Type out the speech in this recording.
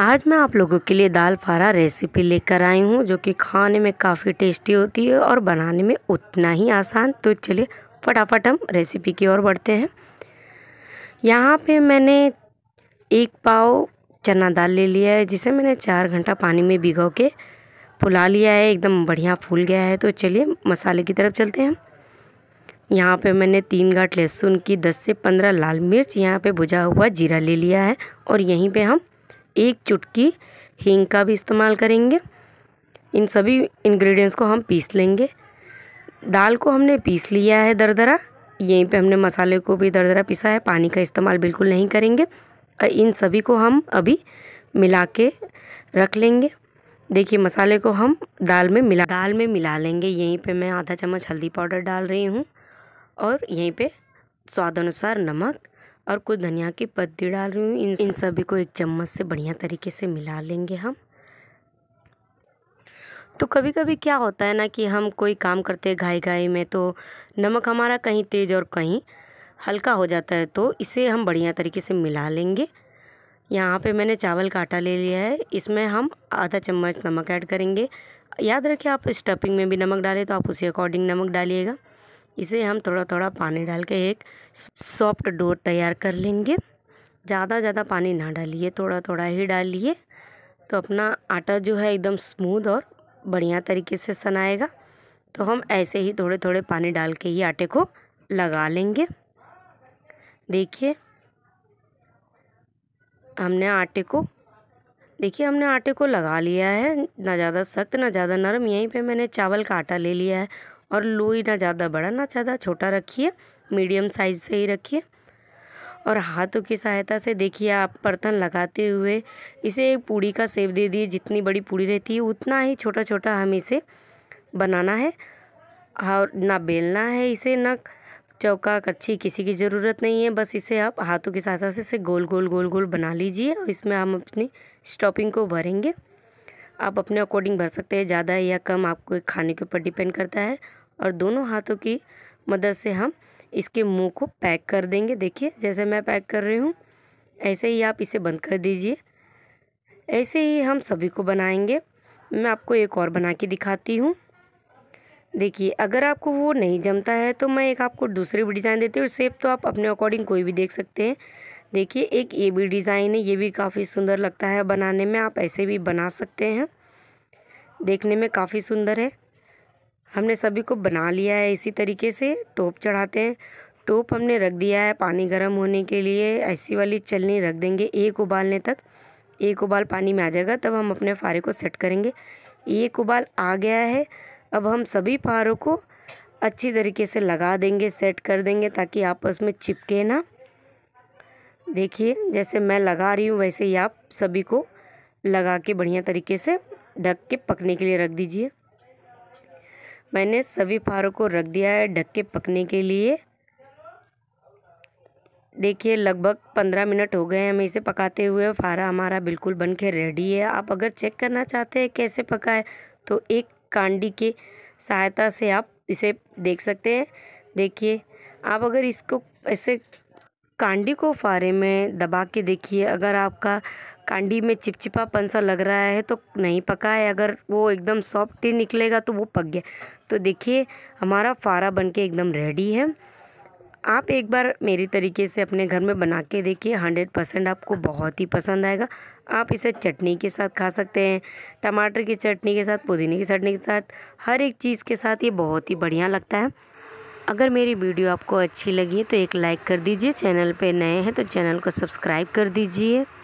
आज मैं आप लोगों के लिए दाल फारा रेसिपी लेकर आई हूँ जो कि खाने में काफ़ी टेस्टी होती है और बनाने में उतना ही आसान तो चलिए फटाफट हम रेसिपी की ओर बढ़ते हैं यहाँ पे मैंने एक पाव चना दाल ले लिया है जिसे मैंने चार घंटा पानी में भिगो के फुला लिया है एकदम बढ़िया फूल गया है तो चलिए मसाले की तरफ चलते हैं यहाँ पे मैंने तीन घाट लहसुन की दस से पंद्रह लाल मिर्च यहाँ पे भुजा हुआ जीरा ले लिया है और यहीं पे हम एक चुटकी हींग का भी इस्तेमाल करेंगे इन सभी इंग्रेडिएंट्स को हम पीस लेंगे दाल को हमने पीस लिया है दरदरा यहीं पे हमने मसाले को भी दरदरा पिसा है पानी का इस्तेमाल बिल्कुल नहीं करेंगे और इन सभी को हम अभी मिला के रख लेंगे देखिए मसाले को हम दाल में मिला दाल में मिला लेंगे यहीं पे मैं आधा चम्मच हल्दी पाउडर डाल रही हूँ और यहीं पे स्वाद अनुसार नमक और कुछ धनिया के पत्ती डाल रही हूँ इन इन सभी को एक चम्मच से बढ़िया तरीके से मिला लेंगे हम तो कभी कभी क्या होता है ना कि हम कोई काम करते हैं घाई घाई में तो नमक हमारा कहीं तेज़ और कहीं हल्का हो जाता है तो इसे हम बढ़िया तरीके से मिला लेंगे यहाँ पे मैंने चावल का आटा ले लिया है इसमें हम आधा चम्मच नमक ऐड करेंगे याद रखिए आप स्टफिंग में भी नमक डालें तो आप उसी अकॉर्डिंग नमक डालिएगा इसे हम थोड़ा थोड़ा पानी डाल के एक सॉफ्ट डो तैयार कर लेंगे ज़्यादा ज़्यादा पानी ना डालिए थोड़ा थोड़ा ही डालिए तो अपना आटा जो है एकदम स्मूद और बढ़िया तरीके से सनाएगा तो हम ऐसे ही थोड़े थोड़े पानी डाल के ही आटे को लगा लेंगे देखिए हमने आटे को देखिए हमने आटे को लगा लिया है ना ज़्यादा सख्त ना ज़्यादा नरम यहीं पे मैंने चावल का आटा ले लिया है और लोई ना ज़्यादा बड़ा ना ज़्यादा छोटा रखिए मीडियम साइज़ से ही रखिए और हाथों की सहायता से देखिए आप बर्तन लगाते हुए इसे पूड़ी का सेव दे दिए जितनी बड़ी पूड़ी रहती है उतना ही छोटा छोटा हम इसे बनाना है और ना बेलना है इसे ना चौका कच्ची किसी की ज़रूरत नहीं है बस इसे आप हाथों की सहायता से इसे गोल गोल गोल गोल बना लीजिए और इसमें हम अपनी स्टॉपिंग को भरेंगे आप अपने अकॉर्डिंग भर सकते हैं ज़्यादा या कम आपको खाने के ऊपर डिपेंड करता है और दोनों हाथों की मदद से हम इसके मुंह को पैक कर देंगे देखिए जैसे मैं पैक कर रही हूँ ऐसे ही आप इसे बंद कर दीजिए ऐसे ही हम सभी को बनाएंगे मैं आपको एक और बना के दिखाती हूँ देखिए अगर आपको वो नहीं जमता है तो मैं एक आपको दूसरी भी डिज़ाइन देती हूँ सेफ सेप तो आप अपने अकॉर्डिंग कोई भी देख सकते हैं देखिए एक ये भी डिज़ाइन है ये भी काफ़ी सुंदर लगता है बनाने में आप ऐसे भी बना सकते हैं देखने में काफ़ी सुंदर है हमने सभी को बना लिया है इसी तरीके से टोप चढ़ाते हैं टोप हमने रख दिया है पानी गर्म होने के लिए ऐसी वाली चलनी रख देंगे एक उबालने तक एक उबाल पानी में आ जाएगा तब हम अपने फारे को सेट करेंगे एक उबाल आ गया है अब हम सभी फारों को अच्छी तरीके से लगा देंगे सेट कर देंगे ताकि आपस में चिपके ना देखिए जैसे मैं लगा रही हूँ वैसे ही आप सभी को लगा के बढ़िया तरीके से ढक के पकने के लिए रख दीजिए मैंने सभी फारों को रख दिया है ढक के पकने के लिए देखिए लगभग पंद्रह मिनट हो गए हैं हमें इसे पकाते हुए फारा हमारा बिल्कुल बन के रेडी है आप अगर चेक करना चाहते हैं कैसे पका है तो एक कांडी के सहायता से आप इसे देख सकते हैं देखिए आप अगर इसको ऐसे कांडी को फारे में दबा के देखिए अगर आपका कांडी में चिपचिपा पंसा लग रहा है तो नहीं पका है अगर वो एकदम सॉफ्ट ही निकलेगा तो वो पक गया तो देखिए हमारा फारा बन के एकदम रेडी है आप एक बार मेरी तरीके से अपने घर में बना के देखिए हंड्रेड परसेंट आपको बहुत ही पसंद आएगा आप इसे चटनी के साथ खा सकते हैं टमाटर की चटनी के साथ पुदीने की चटनी के साथ हर एक चीज़ के साथ ये बहुत ही बढ़िया लगता है अगर मेरी वीडियो आपको अच्छी लगी है तो एक लाइक कर दीजिए चैनल पे नए हैं तो चैनल को सब्सक्राइब कर दीजिए